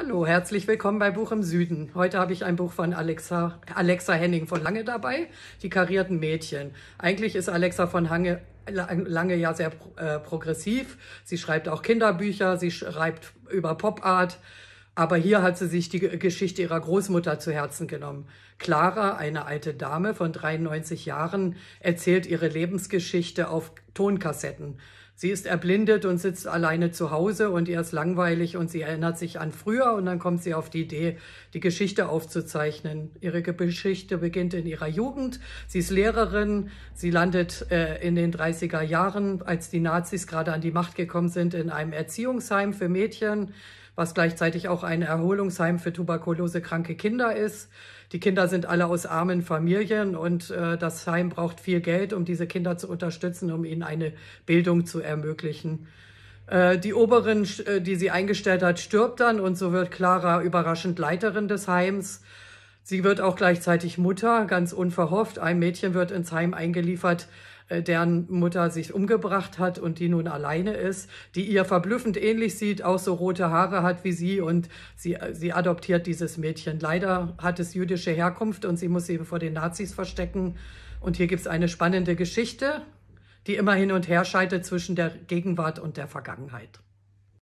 Hallo, herzlich willkommen bei Buch im Süden. Heute habe ich ein Buch von Alexa, Alexa Henning von Lange dabei, Die karierten Mädchen. Eigentlich ist Alexa von Hange, Lange ja sehr äh, progressiv. Sie schreibt auch Kinderbücher, sie schreibt über Pop-Art. Aber hier hat sie sich die Geschichte ihrer Großmutter zu Herzen genommen. Clara, eine alte Dame von 93 Jahren, erzählt ihre Lebensgeschichte auf Tonkassetten. Sie ist erblindet und sitzt alleine zu Hause und ihr ist langweilig und sie erinnert sich an früher und dann kommt sie auf die Idee, die Geschichte aufzuzeichnen. Ihre Geschichte beginnt in ihrer Jugend. Sie ist Lehrerin. Sie landet äh, in den 30er Jahren, als die Nazis gerade an die Macht gekommen sind, in einem Erziehungsheim für Mädchen, was gleichzeitig auch ein Erholungsheim für tuberkulosekranke Kinder ist. Die Kinder sind alle aus armen Familien und äh, das Heim braucht viel Geld, um diese Kinder zu unterstützen, um ihnen eine Bildung zu ermöglichen. Äh, die Oberin, äh, die sie eingestellt hat, stirbt dann und so wird Clara überraschend Leiterin des Heims. Sie wird auch gleichzeitig Mutter, ganz unverhofft. Ein Mädchen wird ins Heim eingeliefert, äh, deren Mutter sich umgebracht hat und die nun alleine ist, die ihr verblüffend ähnlich sieht, auch so rote Haare hat wie sie und sie, sie adoptiert dieses Mädchen. Leider hat es jüdische Herkunft und sie muss sie vor den Nazis verstecken. Und hier gibt es eine spannende Geschichte, die immer hin und her scheidet zwischen der Gegenwart und der Vergangenheit.